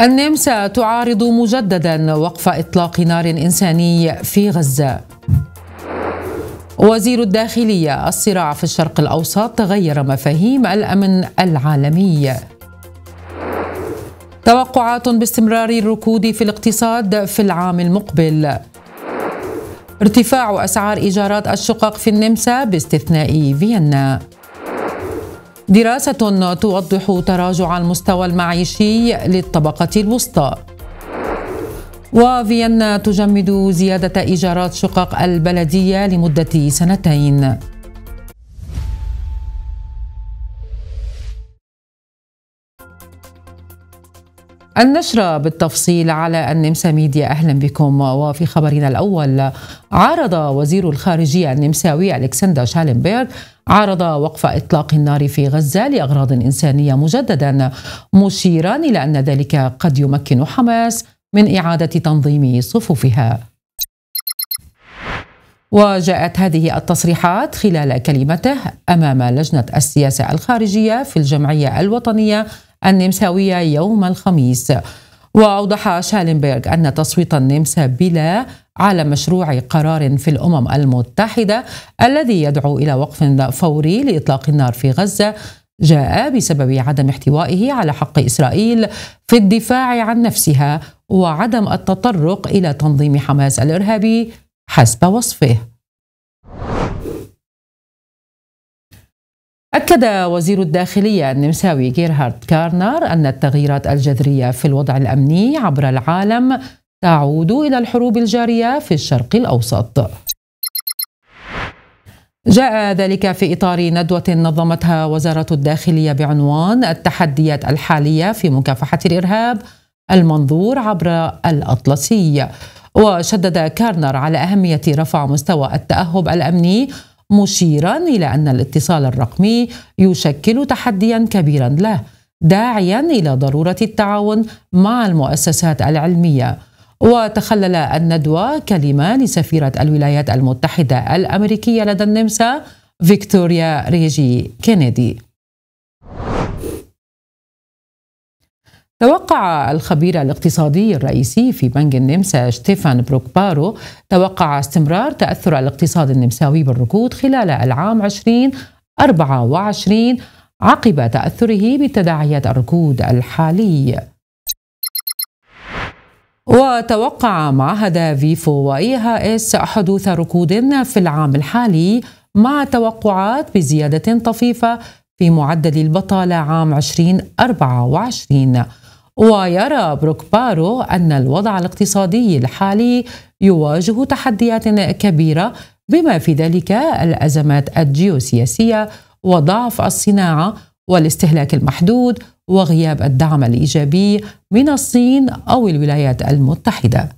النمسا تعارض مجددا وقف اطلاق نار انساني في غزه وزير الداخليه الصراع في الشرق الاوسط تغير مفاهيم الامن العالمي توقعات باستمرار الركود في الاقتصاد في العام المقبل ارتفاع اسعار ايجارات الشقق في النمسا باستثناء فيينا دراسة توضح تراجع المستوى المعيشي للطبقة الوسطى وفيينا تجمد زيادة إيجارات شقق البلدية لمدة سنتين النشرة بالتفصيل على النمسا ميديا أهلا بكم وفي خبرنا الأول عارض وزير الخارجية النمساوي ألكسندر شالنبيرغ عارض وقف إطلاق النار في غزة لأغراض إنسانية مجددا مشيرا إلى أن ذلك قد يمكن حماس من إعادة تنظيم صفوفها وجاءت هذه التصريحات خلال كلمته أمام لجنة السياسة الخارجية في الجمعية الوطنية النمساوية يوم الخميس وأوضح شالنبيرغ أن تصويت النمسا بلا على مشروع قرار في الأمم المتحدة الذي يدعو إلى وقف فوري لإطلاق النار في غزة جاء بسبب عدم احتوائه على حق إسرائيل في الدفاع عن نفسها وعدم التطرق إلى تنظيم حماس الإرهابي حسب وصفه أكد وزير الداخلية النمساوي جيرهارد كارنر أن التغييرات الجذرية في الوضع الأمني عبر العالم تعود إلى الحروب الجارية في الشرق الأوسط. جاء ذلك في إطار ندوة نظمتها وزارة الداخلية بعنوان التحديات الحالية في مكافحة الإرهاب المنظور عبر الأطلسي وشدد كارنر على أهمية رفع مستوى التأهب الأمني مشيرا إلى أن الاتصال الرقمي يشكل تحديا كبيرا له داعيا إلى ضرورة التعاون مع المؤسسات العلمية وتخلل الندوة كلمة لسفيرة الولايات المتحدة الأمريكية لدى النمسا فيكتوريا ريجي كينيدي توقع الخبير الاقتصادي الرئيسي في بنك النمسا ستيفان بروكبارو توقع استمرار تأثر الاقتصاد النمساوي بالركود خلال العام 2024 عقب تأثره بتداعيات الركود الحالي وتوقع معهد فيفو وإيها إيه اس حدوث ركود في العام الحالي مع توقعات بزيادة طفيفة في معدل البطالة عام 2024 ويرى بروك بارو أن الوضع الاقتصادي الحالي يواجه تحديات كبيرة بما في ذلك الأزمات الجيوسياسية وضعف الصناعة والاستهلاك المحدود وغياب الدعم الإيجابي من الصين أو الولايات المتحدة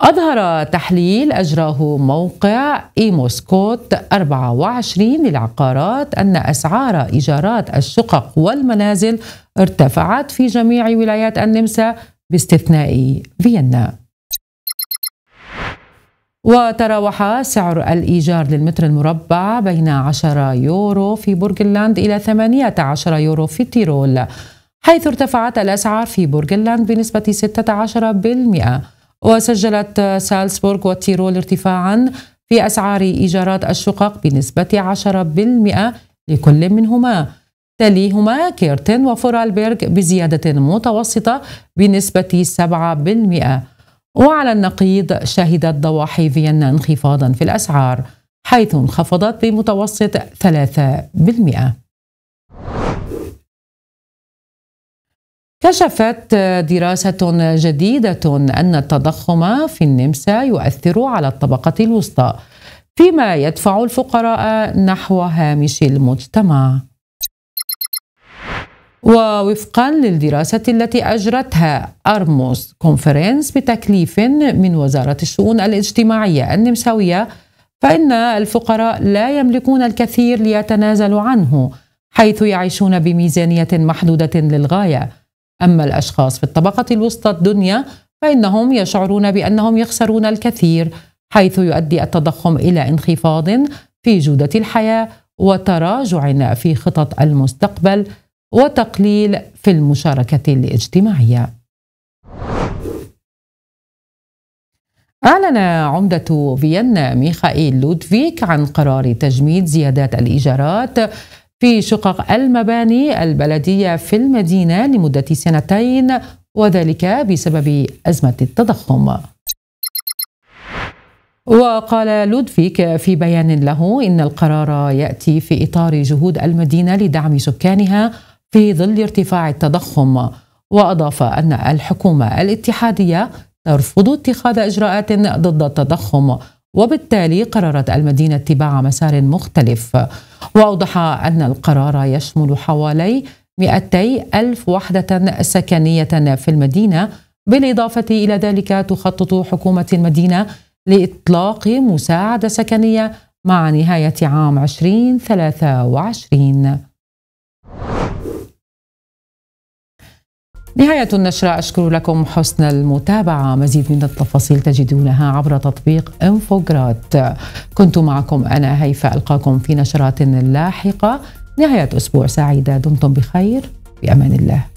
أظهر تحليل أجراه موقع إيموسكوت 24 للعقارات أن أسعار إيجارات الشقق والمنازل ارتفعت في جميع ولايات النمسا باستثناء فيينا. وتراوح سعر الإيجار للمتر المربع بين 10 يورو في بورغلاند إلى 18 يورو في تيرول حيث ارتفعت الأسعار في بورغلاند بنسبة 16% وسجلت سالسبورغ والتيرول ارتفاعا في أسعار إيجارات الشقق بنسبة 10% لكل منهما تليهما كيرتن وفورالبرغ بزيادة متوسطة بنسبة 7% وعلى النقيض شهدت ضواحي فيينا انخفاضا في الأسعار حيث انخفضت بمتوسط 3% كشفت دراسة جديدة أن التضخم في النمسا يؤثر على الطبقة الوسطى فيما يدفع الفقراء نحو هامش المجتمع ووفقا للدراسة التي أجرتها أرموس كونفرنس بتكليف من وزارة الشؤون الاجتماعية النمساوية فإن الفقراء لا يملكون الكثير ليتنازلوا عنه حيث يعيشون بميزانية محدودة للغاية أما الأشخاص في الطبقة الوسطى الدنيا فإنهم يشعرون بأنهم يخسرون الكثير حيث يؤدي التضخم إلى انخفاض في جودة الحياة وتراجع في خطط المستقبل وتقليل في المشاركة الاجتماعية. أعلن عمدة فيينا ميخائيل لودفيك عن قرار تجميد زيادات الإيجارات في شقق المباني البلدية في المدينة لمدة سنتين وذلك بسبب أزمة التضخم وقال لودفيك في بيان له إن القرار يأتي في إطار جهود المدينة لدعم سكانها في ظل ارتفاع التضخم وأضاف أن الحكومة الاتحادية ترفض اتخاذ إجراءات ضد التضخم وبالتالي قررت المدينة اتباع مسار مختلف وأوضح أن القرار يشمل حوالي 200 ألف وحدة سكنية في المدينة بالإضافة إلى ذلك تخطط حكومة المدينة لإطلاق مساعدة سكنية مع نهاية عام 2023 نهاية النشرة أشكر لكم حسن المتابعة مزيد من التفاصيل تجدونها عبر تطبيق انفوجراد كنت معكم أنا هيفاء ألقاكم في نشرات لاحقة نهاية أسبوع سعيدة دمتم بخير بأمان الله